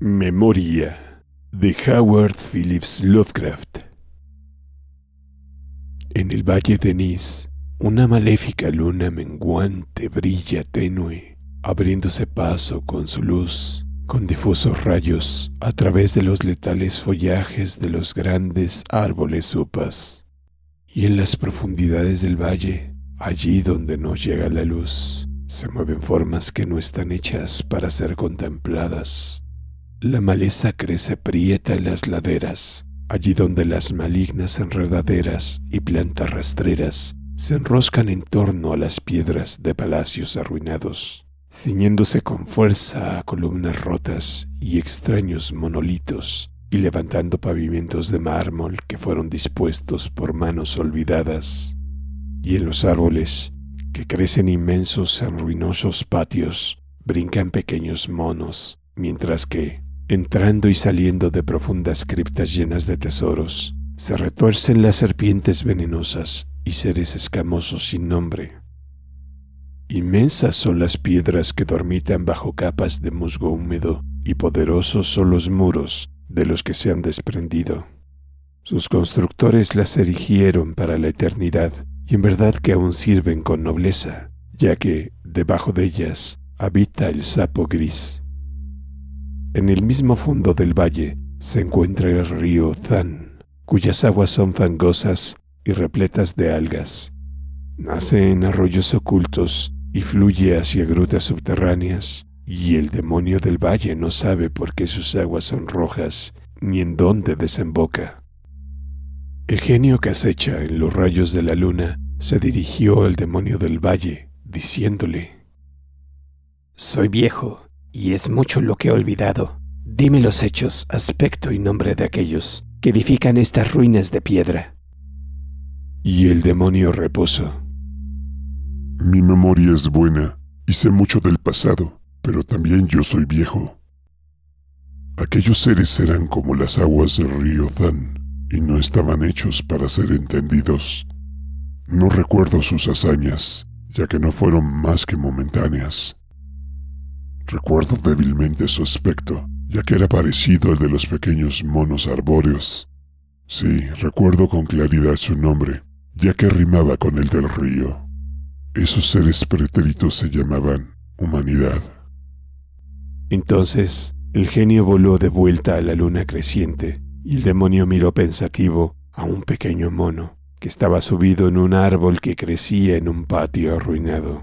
Memoria de Howard Phillips Lovecraft. En el valle de Nis, una maléfica luna menguante brilla tenue, abriéndose paso con su luz, con difusos rayos, a través de los letales follajes de los grandes árboles upas. Y en las profundidades del valle, allí donde no llega la luz, se mueven formas que no están hechas para ser contempladas la maleza crece prieta en las laderas, allí donde las malignas enredaderas y plantas rastreras se enroscan en torno a las piedras de palacios arruinados, ciñéndose con fuerza a columnas rotas y extraños monolitos, y levantando pavimentos de mármol que fueron dispuestos por manos olvidadas. Y en los árboles, que crecen inmensos en ruinosos patios, brincan pequeños monos, mientras que, entrando y saliendo de profundas criptas llenas de tesoros. Se retuercen las serpientes venenosas y seres escamosos sin nombre. Inmensas son las piedras que dormitan bajo capas de musgo húmedo y poderosos son los muros de los que se han desprendido. Sus constructores las erigieron para la eternidad y en verdad que aún sirven con nobleza, ya que debajo de ellas habita el sapo gris. En el mismo fondo del valle se encuentra el río Zan, cuyas aguas son fangosas y repletas de algas. Nace en arroyos ocultos y fluye hacia grutas subterráneas, y el demonio del valle no sabe por qué sus aguas son rojas ni en dónde desemboca. El genio que acecha en los rayos de la luna se dirigió al demonio del valle, diciéndole, Soy viejo y es mucho lo que he olvidado. Dime los hechos, aspecto y nombre de aquellos que edifican estas ruinas de piedra. Y el demonio reposo. Mi memoria es buena y sé mucho del pasado, pero también yo soy viejo. Aquellos seres eran como las aguas del río Dan y no estaban hechos para ser entendidos. No recuerdo sus hazañas, ya que no fueron más que momentáneas. Recuerdo débilmente su aspecto, ya que era parecido al de los pequeños monos arbóreos. Sí, recuerdo con claridad su nombre, ya que rimaba con el del río. Esos seres pretéritos se llamaban humanidad. Entonces, el genio voló de vuelta a la luna creciente y el demonio miró pensativo a un pequeño mono que estaba subido en un árbol que crecía en un patio arruinado.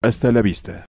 Hasta la vista.